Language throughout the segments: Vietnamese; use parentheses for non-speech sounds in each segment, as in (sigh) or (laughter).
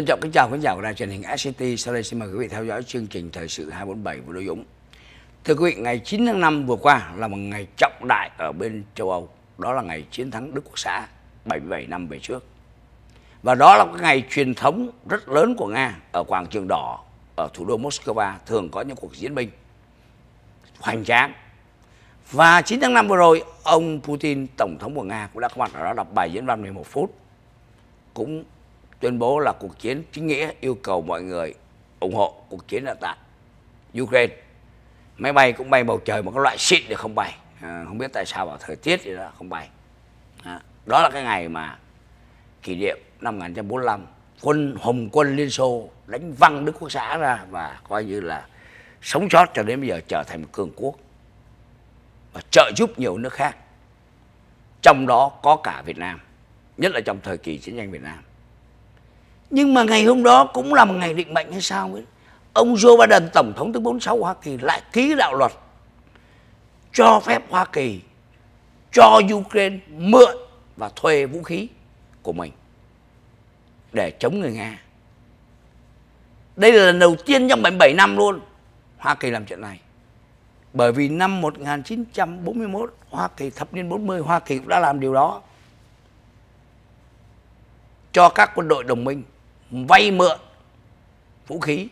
Trân trọng kính chào khán giả của đài truyền hình SCT. Sau đây xin mời quý vị theo dõi chương trình Thời sự 247 của Đỗ Dũng. Thưa quý vị, ngày 9 tháng 5 vừa qua là một ngày trọng đại ở bên châu Âu. Đó là ngày chiến thắng Đức Quốc xã 77 năm về trước. Và đó là cái ngày truyền thống rất lớn của Nga ở quảng trường đỏ ở thủ đô Moscow thường có những cuộc diễn binh hoành tráng. Và 9 tháng 5 vừa rồi, ông Putin, Tổng thống của Nga cũng đã có mặt ở đó đọc bài diễn văn 11 phút. Cũng tuyên bố là cuộc chiến chính nghĩa yêu cầu mọi người ủng hộ cuộc chiến ở tại Ukraine. Máy bay cũng bay bầu trời mà các loại xịn thì không bay. À, không biết tại sao vào thời tiết thì nó không bay. À, đó là cái ngày mà kỷ niệm năm 1945 quân Hồng quân Liên Xô đánh văng Đức Quốc xã ra và coi như là sống sót cho đến bây giờ trở thành một cường quốc và trợ giúp nhiều nước khác trong đó có cả Việt Nam nhất là trong thời kỳ chiến tranh Việt Nam nhưng mà ngày hôm đó cũng là một ngày định mệnh hay sao ấy ông Joe Biden tổng thống thứ 46 của Hoa Kỳ lại ký đạo luật cho phép Hoa Kỳ cho Ukraine mượn và thuê vũ khí của mình để chống người Nga. Đây là lần đầu tiên trong 77 năm luôn Hoa Kỳ làm chuyện này. Bởi vì năm 1941 Hoa Kỳ thập niên 40 Hoa Kỳ cũng đã làm điều đó cho các quân đội đồng minh vay mượn vũ khí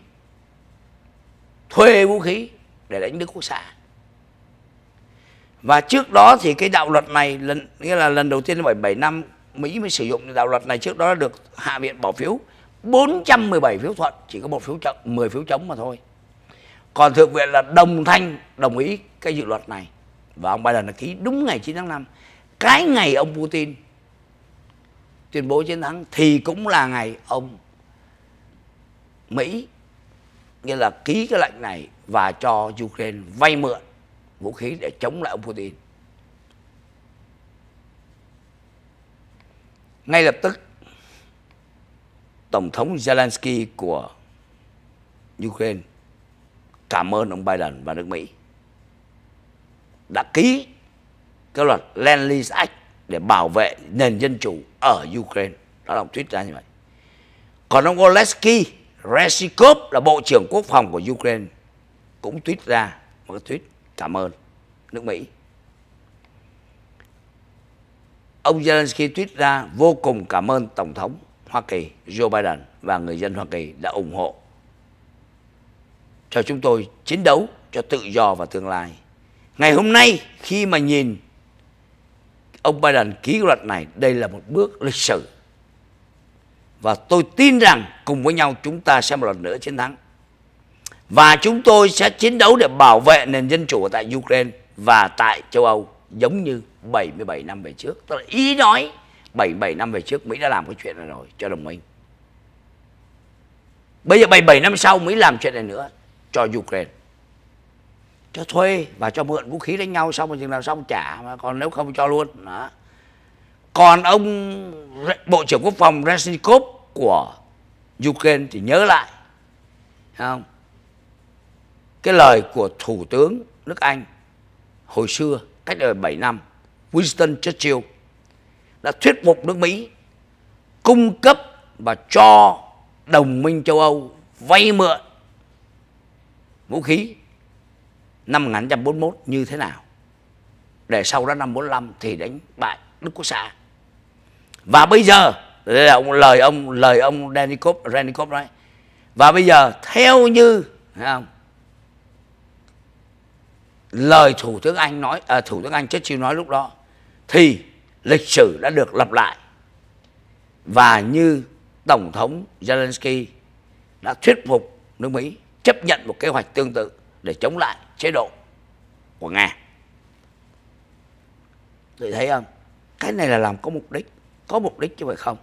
thuê vũ khí để đánh đức quốc xã và trước đó thì cái đạo luật này lần nghĩa là lần đầu tiên năm bảy năm Mỹ mới sử dụng đạo luật này trước đó được hạ viện bỏ phiếu 417 phiếu thuận chỉ có một phiếu chậm, 10 phiếu chống mà thôi còn thượng viện là đồng thanh đồng ý cái dự luật này và ông Biden đã ký đúng ngày 9 tháng 5 cái ngày ông Putin tuyên bố chiến thắng thì cũng là ngày ông Mỹ nghĩa là ký cái lệnh này và cho Ukraine vay mượn vũ khí để chống lại ông Putin. Ngay lập tức, Tổng thống Zelensky của Ukraine cảm ơn ông Biden và nước Mỹ đã ký cái luật Land Lease Act để bảo vệ nền dân chủ ở Ukraine. Đó là ông tweet ra như vậy. Còn ông Oleski Resikov là Bộ trưởng Quốc phòng của Ukraine cũng tweet ra một cái tweet cảm ơn nước Mỹ. Ông Zelensky tweet ra vô cùng cảm ơn Tổng thống Hoa Kỳ Joe Biden và người dân Hoa Kỳ đã ủng hộ cho chúng tôi chiến đấu cho tự do và tương lai. Ngày hôm nay khi mà nhìn ông Biden ký luật này, đây là một bước lịch sử và tôi tin rằng cùng với nhau chúng ta sẽ một lần nữa chiến thắng. Và chúng tôi sẽ chiến đấu để bảo vệ nền dân chủ tại Ukraine và tại châu Âu giống như 77 năm về trước. tôi ý nói 77 năm về trước Mỹ đã làm cái chuyện này rồi cho đồng minh. Bây giờ 77 năm sau Mỹ làm chuyện này nữa cho Ukraine. Cho thuê và cho mượn vũ khí đánh nhau xong rồi chừng nào xong trả mà còn nếu không cho luôn. Đó còn ông bộ trưởng quốc phòng Resnikov của Ukraine thì nhớ lại không cái lời của thủ tướng nước Anh hồi xưa cách đây 7 năm Winston Churchill đã thuyết phục nước Mỹ cung cấp và cho đồng minh châu Âu vay mượn vũ khí năm 1941 như thế nào để sau đó năm 45 thì đánh bại Đức Quốc xã và bây giờ đây là ông lời ông lời ông Renikov Renikov nói và bây giờ theo như không, lời thủ tướng Anh nói à, thủ tướng Anh Churchill nói lúc đó thì lịch sử đã được lặp lại và như tổng thống Zelensky đã thuyết phục nước Mỹ chấp nhận một kế hoạch tương tự để chống lại chế độ của Nga. Tôi thấy không? Cái này là làm có mục đích có mục đích chứ phải không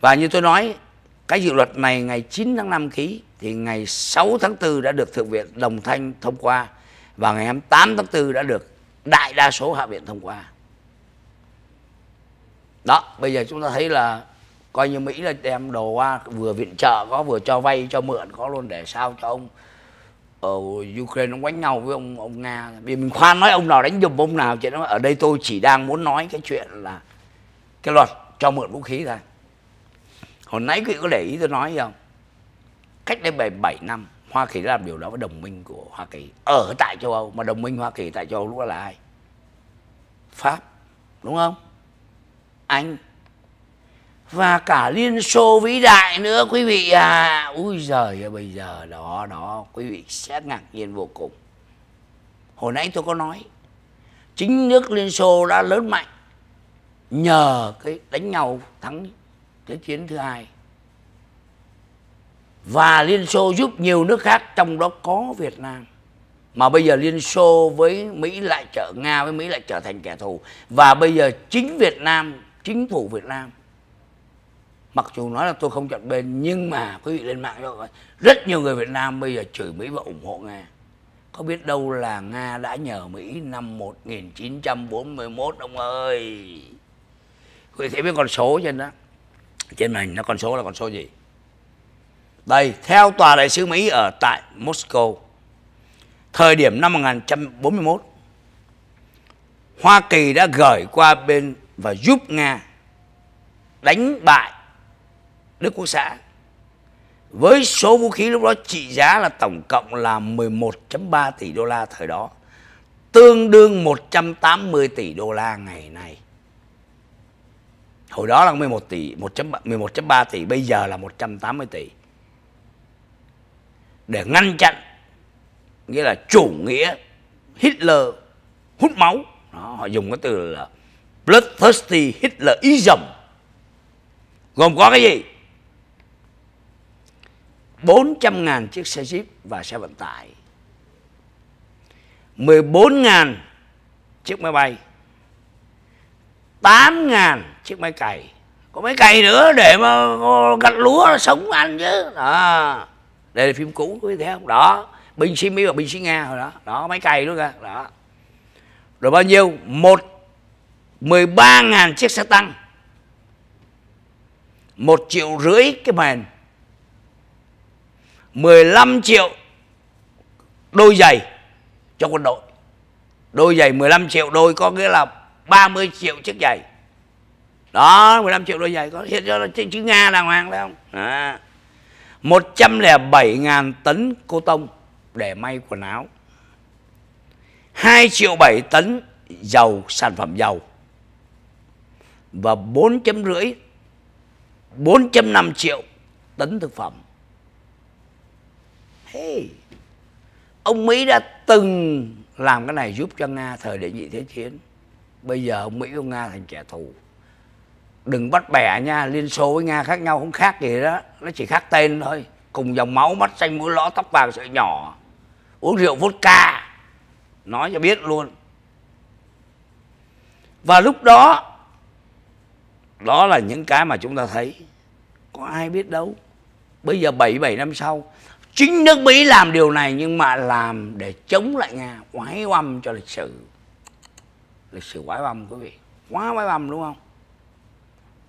và như tôi nói cái dự luật này ngày 9 tháng 5 ký thì ngày 6 tháng 4 đã được Thượng viện đồng thanh thông qua và ngày 28 tháng 4 đã được đại đa số Hạ viện thông qua. Đó, bây giờ chúng ta thấy là coi như Mỹ là đem đồ qua vừa viện trợ có vừa cho vay cho mượn có luôn để sao cho ông ở ờ, Ukraine nó quánh nhau với ông ông Nga. Vì mình khoan nói ông nào đánh giùm ông nào chuyện đó ở đây tôi chỉ đang muốn nói cái chuyện là cái luật cho mượn vũ khí ra hồi nãy quý vị có để ý tôi nói không cách đây bảy bảy năm hoa kỳ đã làm điều đó với đồng minh của hoa kỳ ở tại châu âu mà đồng minh hoa kỳ tại châu âu lúc đó là ai pháp đúng không anh và cả liên xô vĩ đại nữa quý vị à ui giời bây giờ đó đó quý vị sẽ ngạc nhiên vô cùng hồi nãy tôi có nói chính nước liên xô đã lớn mạnh nhờ cái đánh nhau thắng thế chiến thứ hai và Liên Xô giúp nhiều nước khác trong đó có Việt Nam mà bây giờ Liên Xô với Mỹ lại trở Nga với Mỹ lại trở thành kẻ thù và bây giờ chính Việt Nam chính phủ Việt Nam mặc dù nói là tôi không chọn bên nhưng mà quý vị lên mạng rồi rất nhiều người Việt Nam bây giờ chửi Mỹ và ủng hộ Nga có biết đâu là Nga đã nhờ Mỹ năm 1941 ông ơi quý thể biết con số trên đó trên hình nó con số là con số gì đây theo tòa đại sứ mỹ ở tại moscow thời điểm năm 1941 hoa kỳ đã gửi qua bên và giúp nga đánh bại đức quốc xã với số vũ khí lúc đó trị giá là tổng cộng là 11.3 tỷ đô la thời đó tương đương 180 tỷ đô la ngày nay Hồi đó là 11 tỷ, 11.3 tỷ, bây giờ là 180 tỷ. Để ngăn chặn nghĩa là chủ nghĩa Hitler hút máu. Đó, họ dùng cái từ là bloodthirsty Hitlerism. Gồm có cái gì? 400.000 chiếc xe Jeep và xe vận tải. 14.000 chiếc máy bay tám ngàn chiếc máy cày có mấy cày nữa để mà gặt lúa sống ăn chứ đó đây là phim cũ quý thấy không đó binh sĩ mỹ và binh sĩ nga rồi đó đó máy cày luôn kìa đó rồi bao nhiêu một mười ba ngàn chiếc xe tăng một triệu rưỡi cái mền 15 triệu đôi giày cho quân đội đôi giày 15 triệu đôi có nghĩa là 30 triệu chiếc giày đó 15 triệu đôi giày có hiện ra chữ Nga đàng hoàng phải không à. 107 ngàn tấn cô tông để may quần áo 2 triệu 7 tấn dầu sản phẩm dầu và 4 chấm rưỡi 4.5 triệu tấn thực phẩm hey, ông Mỹ đã từng làm cái này giúp cho Nga thời đệ nhị thế chiến bây giờ ông mỹ ông nga thành kẻ thù đừng bắt bẻ nha liên xô với nga khác nhau không khác gì đó nó chỉ khác tên thôi cùng dòng máu mắt xanh mũi lõ tóc vàng sợi nhỏ uống rượu vodka nói cho biết luôn và lúc đó đó là những cái mà chúng ta thấy có ai biết đâu bây giờ bảy bảy năm sau chính nước mỹ làm điều này nhưng mà làm để chống lại nga quái oăm cho lịch sử lịch sử quái âm quý vị quá quái âm đúng không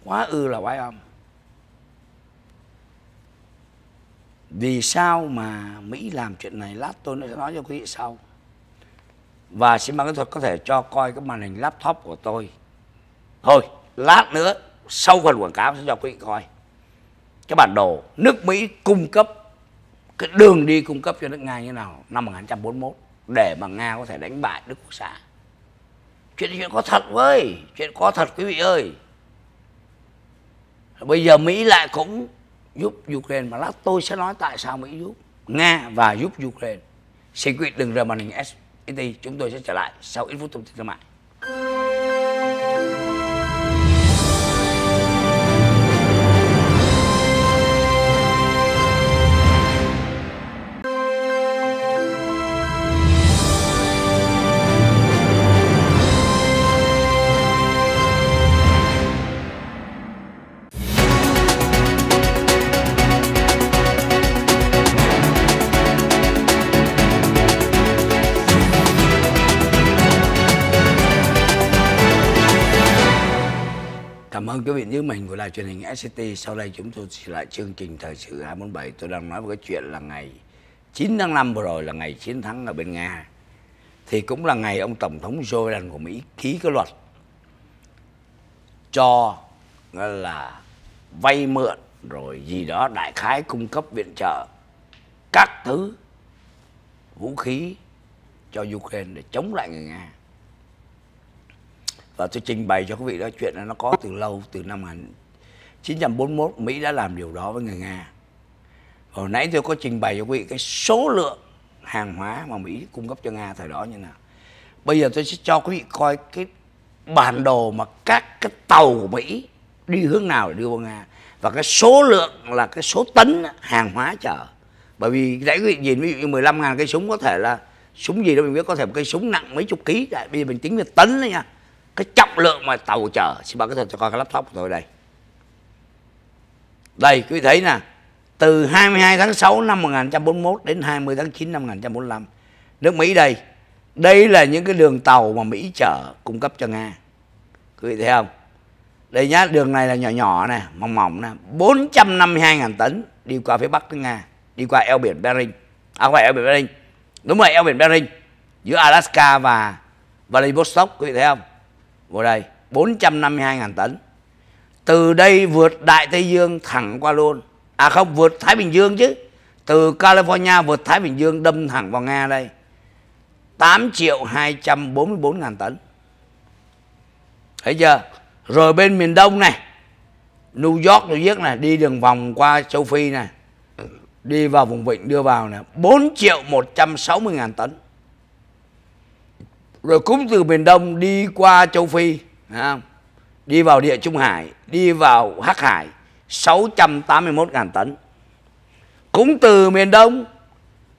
quá ư là quái âm vì sao mà mỹ làm chuyện này lát tôi sẽ nói cho quý vị sau và xin ban kỹ thuật có thể cho coi cái màn hình laptop của tôi thôi lát nữa sau phần quảng cáo sẽ cho quý vị coi cái bản đồ nước mỹ cung cấp cái đường đi cung cấp cho nước nga như nào năm 1941 để mà nga có thể đánh bại đức quốc xã chuyện chuyện có thật với chuyện có thật quý vị ơi bây giờ mỹ lại cũng giúp ukraine mà lát tôi sẽ nói tại sao mỹ giúp nga và giúp ukraine xin quý vị đừng rời màn hình ST chúng tôi sẽ trở lại sau ít phút thông tin thương mại Vâng, quý vị như mình của đài truyền hình SCT Sau đây chúng tôi sẽ lại chương trình Thời sự 247 Tôi đang nói về cái chuyện là ngày 9 tháng 5 vừa rồi là ngày chiến thắng ở bên Nga Thì cũng là ngày ông Tổng thống Joe Biden của Mỹ ký cái luật Cho là vay mượn rồi gì đó đại khái cung cấp viện trợ các thứ vũ khí cho Ukraine để chống lại người Nga và tôi trình bày cho quý vị đó chuyện là nó có từ lâu từ năm 1941 Mỹ đã làm điều đó với người Nga hồi nãy tôi có trình bày cho quý vị cái số lượng hàng hóa mà Mỹ cung cấp cho Nga thời đó như nào bây giờ tôi sẽ cho quý vị coi cái bản đồ mà các cái tàu của Mỹ đi hướng nào để đưa vào Nga và cái số lượng là cái số tấn hàng hóa chở bởi vì nãy quý vị nhìn ví dụ như 15 ngàn cây súng có thể là súng gì đâu mình biết có thể một cây súng nặng mấy chục ký bây giờ mình tính về tấn đấy nha cái trọng lượng mà tàu chở xin bác có thể cho coi cái laptop của tôi đây đây quý vị thấy nè từ 22 tháng 6 năm 1941 đến 20 tháng 9 năm 1945 nước Mỹ đây đây là những cái đường tàu mà Mỹ chở cung cấp cho Nga quý vị thấy không đây nhá đường này là nhỏ nhỏ nè mỏng mỏng nè 452.000 tấn đi qua phía Bắc nước Nga đi qua eo biển Bering à không phải eo biển Bering đúng rồi eo biển Bering giữa Alaska và Vladivostok quý vị thấy không vô đây 452.000 tấn từ đây vượt Đại Tây Dương thẳng qua luôn à không vượt Thái Bình Dương chứ từ California vượt Thái Bình Dương đâm thẳng vào Nga đây 8 triệu 244 ngàn tấn thấy chưa rồi bên miền Đông này New York New York này đi đường vòng qua châu Phi này đi vào vùng vịnh đưa vào này 4 triệu 160 ngàn tấn rồi cúm từ miền đông đi qua châu phi đi vào địa trung hải đi vào hắc hải 681.000 tấn cúm từ miền đông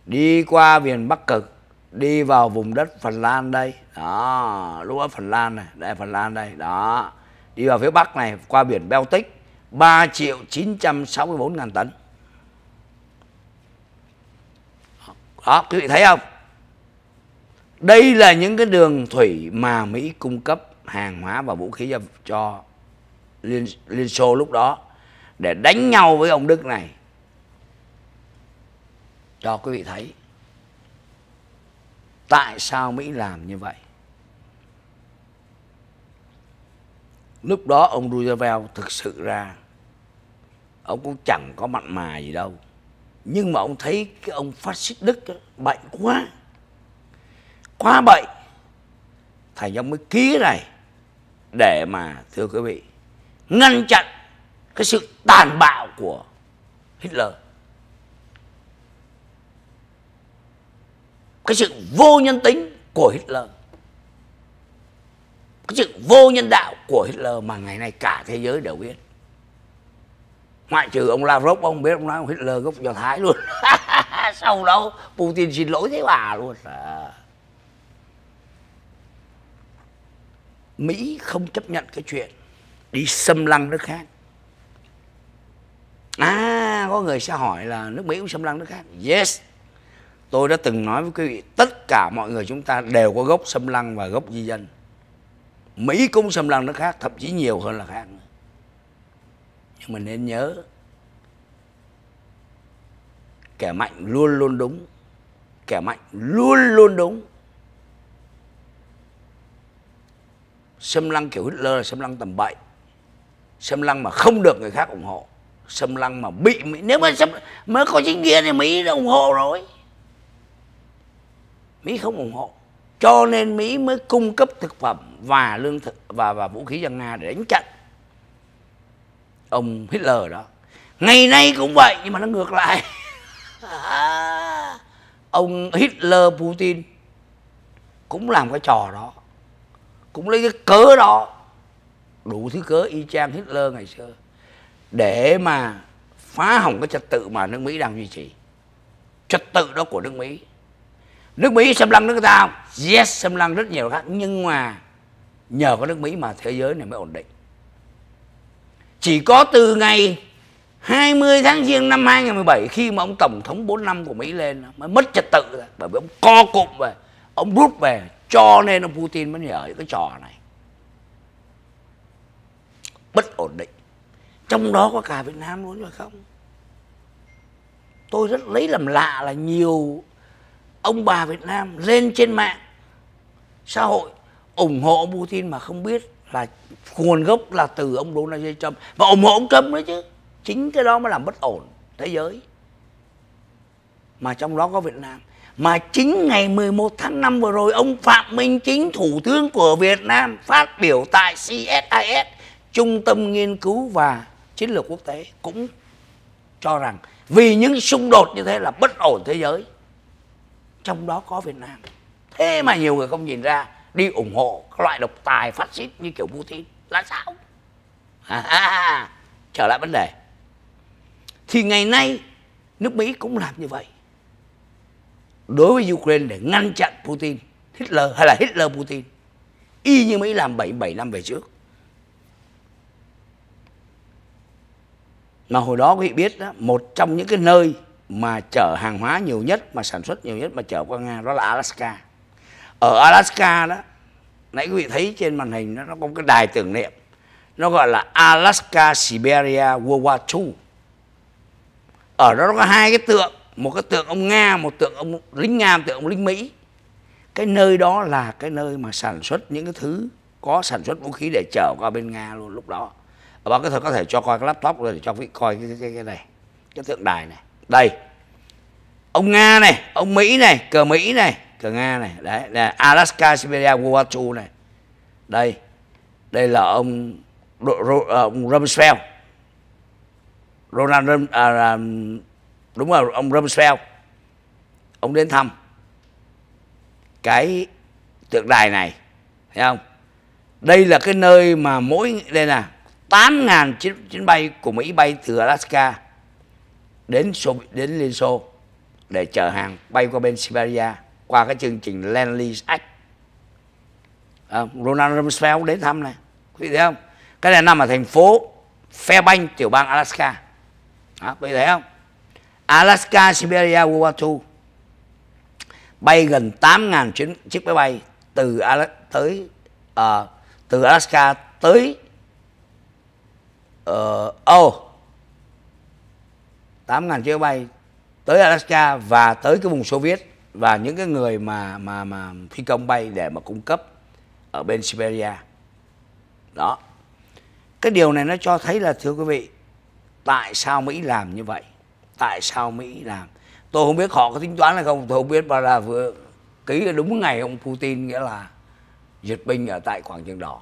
đi qua miền bắc cực đi vào vùng đất phần lan đây đó lúc đó phần lan này đây phần lan đây đó đi vào phía bắc này qua biển baltic 3 triệu 964 ngàn tấn đó quý vị thấy không đây là những cái đường thủy mà mỹ cung cấp hàng hóa và vũ khí cho, cho liên, liên xô lúc đó để đánh ừ. nhau với ông đức này cho quý vị thấy tại sao mỹ làm như vậy lúc đó ông roosevelt thực sự ra ông cũng chẳng có mặn mà gì đâu nhưng mà ông thấy cái ông phát xít đức bệnh quá quá bậy thầy ông mới ký này để mà thưa quý vị ngăn chặn cái sự tàn bạo của Hitler cái sự vô nhân tính của Hitler cái sự vô nhân đạo của Hitler mà ngày nay cả thế giới đều biết ngoại trừ ông Lavrov ông biết ông nói ông Hitler gốc do Thái luôn (laughs) sau đó Putin xin lỗi thế bà luôn à. Mỹ không chấp nhận cái chuyện đi xâm lăng nước khác. À, có người sẽ hỏi là nước Mỹ cũng xâm lăng nước khác. Yes. Tôi đã từng nói với quý vị, tất cả mọi người chúng ta đều có gốc xâm lăng và gốc di dân. Mỹ cũng xâm lăng nước khác, thậm chí nhiều hơn là khác. Nhưng mà nên nhớ, kẻ mạnh luôn luôn đúng kẻ mạnh luôn luôn đúng xâm lăng kiểu Hitler là xâm lăng tầm bậy xâm lăng mà không được người khác ủng hộ xâm lăng mà bị Mỹ nếu mà xâm, mới có chính nghĩa thì Mỹ đã ủng hộ rồi Mỹ không ủng hộ cho nên Mỹ mới cung cấp thực phẩm và lương thực và và vũ khí cho Nga để đánh chặn ông Hitler đó ngày nay cũng vậy nhưng mà nó ngược lại (laughs) ông Hitler Putin cũng làm cái trò đó cũng lấy cái cớ đó đủ thứ cớ y chang Hitler ngày xưa để mà phá hỏng cái trật tự mà nước Mỹ đang duy trì trật tự đó của nước Mỹ nước Mỹ xâm lăng nước ta không yes xâm lăng rất nhiều khác nhưng mà nhờ có nước Mỹ mà thế giới này mới ổn định chỉ có từ ngày 20 tháng Giêng năm 2017 khi mà ông tổng thống 4 năm của Mỹ lên mới mất trật tự rồi bởi vì ông co cụm về ông rút về cho nên ông Putin mới nhờ những cái trò này bất ổn định trong đó có cả Việt Nam luôn rồi không tôi rất lấy làm lạ là nhiều ông bà Việt Nam lên trên mạng xã hội ủng hộ ông Putin mà không biết là nguồn gốc là từ ông Donald Trump và ủng hộ ông Trump đấy chứ chính cái đó mới làm bất ổn thế giới mà trong đó có Việt Nam mà chính ngày 11 tháng 5 vừa rồi ông Phạm Minh Chính Thủ tướng của Việt Nam phát biểu tại CSIS Trung tâm Nghiên cứu và Chiến lược Quốc tế cũng cho rằng vì những xung đột như thế là bất ổn thế giới trong đó có Việt Nam thế mà nhiều người không nhìn ra đi ủng hộ loại độc tài phát xít như kiểu Putin là sao à. trở lại vấn đề thì ngày nay nước Mỹ cũng làm như vậy đối với Ukraine để ngăn chặn Putin, Hitler hay là Hitler Putin. Y như Mỹ làm 77 năm về trước. Mà hồi đó quý vị biết đó, một trong những cái nơi mà chở hàng hóa nhiều nhất, mà sản xuất nhiều nhất mà chở qua Nga đó là Alaska. Ở Alaska đó, nãy quý vị thấy trên màn hình đó, nó có cái đài tưởng niệm. Nó gọi là Alaska Siberia World War II. Ở đó nó có hai cái tượng một cái tượng ông nga một tượng ông lính nga một tượng ông lính mỹ cái nơi đó là cái nơi mà sản xuất những cái thứ có sản xuất vũ khí để chở qua bên nga luôn lúc đó ở báo cái thời có thể cho coi cái laptop rồi để cho vị coi cái, cái cái này cái tượng đài này đây ông nga này ông mỹ này cờ mỹ này cờ nga này đấy là alaska siberia guatu này đây đây là ông à, ông Rumsfeld Ronald uh, đúng rồi ông Rumsfeld ông đến thăm cái tượng đài này thấy không đây là cái nơi mà mỗi đây là 8.000 chuyến, chuyến bay của Mỹ bay từ Alaska đến Xô, đến Liên Xô để chở hàng bay qua bên Siberia qua cái chương trình Land Lease Act. À, Ronald Rumsfeld đến thăm này, quý vị thấy không? Cái này nằm ở thành phố Fairbanks, tiểu bang Alaska. À, quý vị thấy không? Alaska, Siberia, Vanuatu bay gần 8.000 chuyến chiếc máy bay từ Alaska tới uh, từ Alaska tới uh, oh, 8.000 chiếc bay tới Alaska và tới cái vùng Xô Viết và những cái người mà mà mà phi công bay để mà cung cấp ở bên Siberia đó cái điều này nó cho thấy là thưa quý vị tại sao Mỹ làm như vậy tại sao Mỹ làm tôi không biết họ có tính toán hay không tôi không biết mà là vừa ký đúng ngày ông Putin nghĩa là duyệt binh ở tại quảng trường đỏ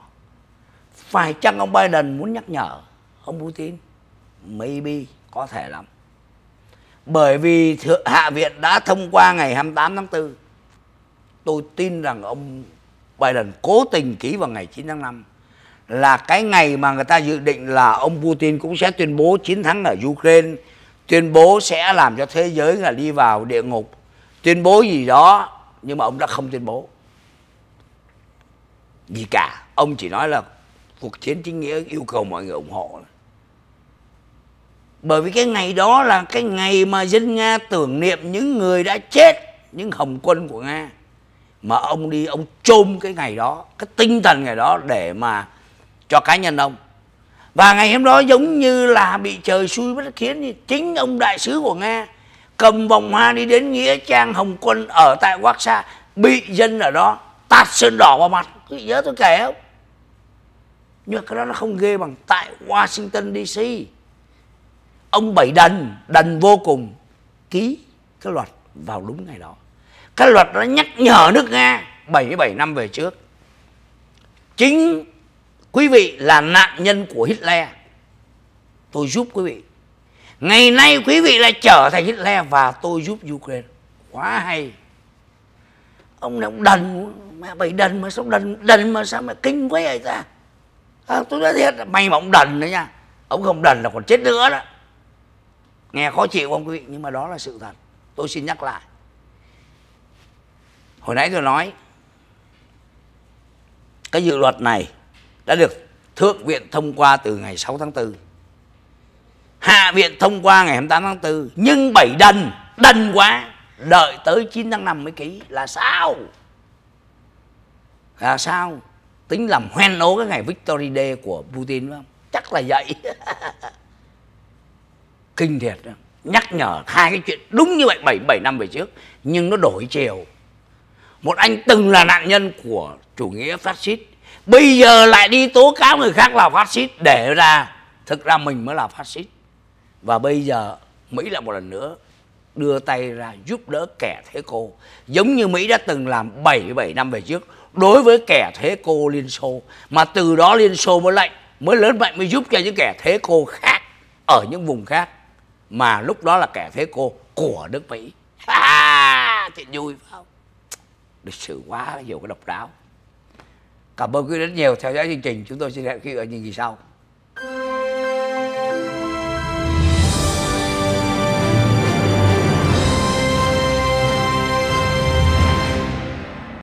phải chăng ông Biden muốn nhắc nhở ông Putin maybe có thể lắm bởi vì Thượng Hạ Viện đã thông qua ngày 28 tháng 4 tôi tin rằng ông Biden cố tình ký vào ngày 9 tháng 5 là cái ngày mà người ta dự định là ông Putin cũng sẽ tuyên bố chiến thắng ở Ukraine tuyên bố sẽ làm cho thế giới là đi vào địa ngục tuyên bố gì đó nhưng mà ông đã không tuyên bố gì cả ông chỉ nói là cuộc chiến chính nghĩa yêu cầu mọi người ủng hộ bởi vì cái ngày đó là cái ngày mà dân nga tưởng niệm những người đã chết những hồng quân của nga mà ông đi ông chôm cái ngày đó cái tinh thần ngày đó để mà cho cá nhân ông và ngày hôm đó giống như là bị trời xui bất khiến chính ông đại sứ của nga cầm vòng hoa đi đến nghĩa trang hồng quân ở tại Waksa bị dân ở đó tạt sơn đỏ vào mặt quý nhớ tôi kể không nhưng mà cái đó nó không ghê bằng tại Washington DC ông bảy đần đần vô cùng ký cái luật vào đúng ngày đó cái luật nó nhắc nhở nước nga 77 năm về trước chính Quý vị là nạn nhân của Hitler. Tôi giúp quý vị. Ngày nay quý vị lại trở thành Hitler và tôi giúp Ukraine. Quá hay. Ông này ông đần, mẹ bày đần mà sao đần, đần mà sao mẹ kinh quá vậy ta. À, tôi nói thiệt, may mà ông đần đấy nha. Ông không đần là còn chết nữa đó. Nghe khó chịu không quý vị, nhưng mà đó là sự thật. Tôi xin nhắc lại. Hồi nãy tôi nói, cái dự luật này đã được Thượng viện thông qua từ ngày 6 tháng 4 Hạ viện thông qua ngày 28 tháng 4 Nhưng bảy đần Đần quá Đợi tới 9 tháng 5 mới ký Là sao Là sao Tính làm hoen ố cái ngày Victory Day của Putin đúng không Chắc là vậy (laughs) Kinh thiệt đó. Nhắc nhở hai cái chuyện đúng như vậy 7, 7 năm về trước Nhưng nó đổi chiều Một anh từng là nạn nhân của chủ nghĩa phát xít bây giờ lại đi tố cáo người khác là phát xít để ra thực ra mình mới là phát xít và bây giờ mỹ lại một lần nữa đưa tay ra giúp đỡ kẻ thế cô giống như mỹ đã từng làm 77 năm về trước đối với kẻ thế cô liên xô mà từ đó liên xô mới lệnh mới lớn mạnh mới giúp cho những kẻ thế cô khác ở những vùng khác mà lúc đó là kẻ thế cô của nước mỹ à, chuyện vui phải không lịch sử quá nhiều cái độc đáo Cảm ơn quý vị rất nhiều theo dõi chương trình. Chúng tôi xin hẹn quý vị ở những gì sau.